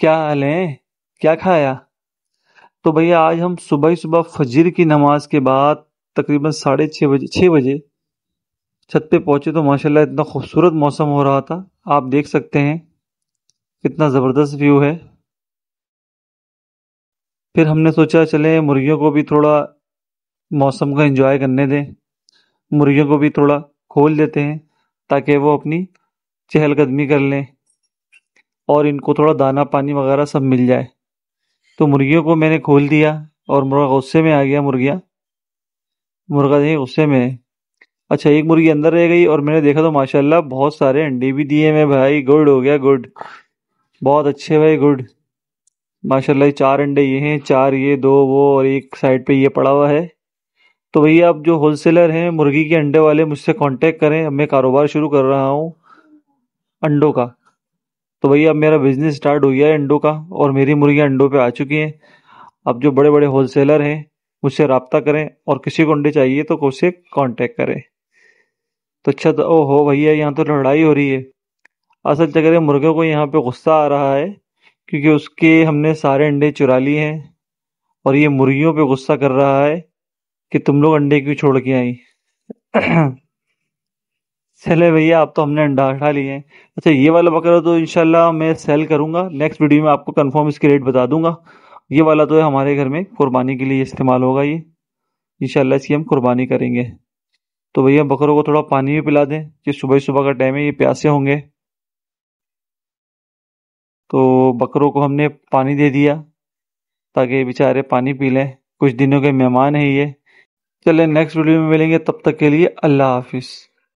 क्या हाल है क्या खाया तो भैया आज हम सुबह ही सुबह फजर की नमाज के बाद तकरीबन साढ़े छः बजे छः बजे छत पे पहुँचे तो माशाल्लाह इतना खूबसूरत मौसम हो रहा था आप देख सकते हैं कितना ज़बरदस्त व्यू है फिर हमने सोचा चले मुर्गियों को भी थोड़ा मौसम का एंजॉय करने दें मुर्गियों को भी थोड़ा खोल देते हैं ताकि वो अपनी चहलकदमी कर लें और इनको थोड़ा दाना पानी वगैरह सब मिल जाए तो मुर्गियों को मैंने खोल दिया और मुर्गा गुस्से में आ गया मुर्गिया मुर्गा नहीं गुस्से में अच्छा एक मुर्गी अंदर रह गई और मैंने देखा तो माशाल्लाह बहुत सारे अंडे भी दिए मैं भाई गुड हो गया गुड बहुत अच्छे भाई गुड माशाल्लाह चार अंडे ये हैं चार ये दो वो और एक साइड पे ये पड़ा हुआ है तो भैया आप जो होलसेलर हैं मुर्गी के अंडे वाले मुझसे कांटेक्ट करें अब मैं कारोबार शुरू कर रहा हूँ अंडों का तो भैया अब मेरा बिज़नेस स्टार्ट हो गया है अंडों का और मेरी मुर्गियाँ अंडों पर आ चुकी हैं अब जो बड़े बड़े होलसेलर हैं मुझसे रबता करें और किसी को अंडे चाहिए तो उससे कॉन्टेक्ट करें तो अच्छा तो ओहो हो भैया यहाँ तो लड़ाई हो रही है असल चक्कर तो मुर्गे को यहाँ पे गुस्सा आ रहा है क्योंकि उसके हमने सारे अंडे चुरा लिए हैं और ये मुर्गियों पे गुस्सा कर रहा है कि तुम लोग अंडे क्यों छोड़ के आई चले भैया आप तो हमने अंडा हटा लिए हैं अच्छा ये वाला बकरा तो इनशाला मैं सेल करूँगा नेक्स्ट वीडियो में आपको कंफर्म इसके रेट बता दूंगा ये वाला तो है हमारे घर में कुर्बानी के लिए इस्तेमाल होगा ये इनशाला इसकी हम कुर्बानी करेंगे तो भैया बकरों को थोड़ा पानी भी पिला दें कि सुबह सुबह का टाइम है ये प्यासे होंगे तो बकरों को हमने पानी दे दिया ताकि बेचारे पानी पी लें कुछ दिनों के मेहमान हैं ये चले नेक्स्ट वीडियो में मिलेंगे तब तक के लिए अल्लाह हाफिज़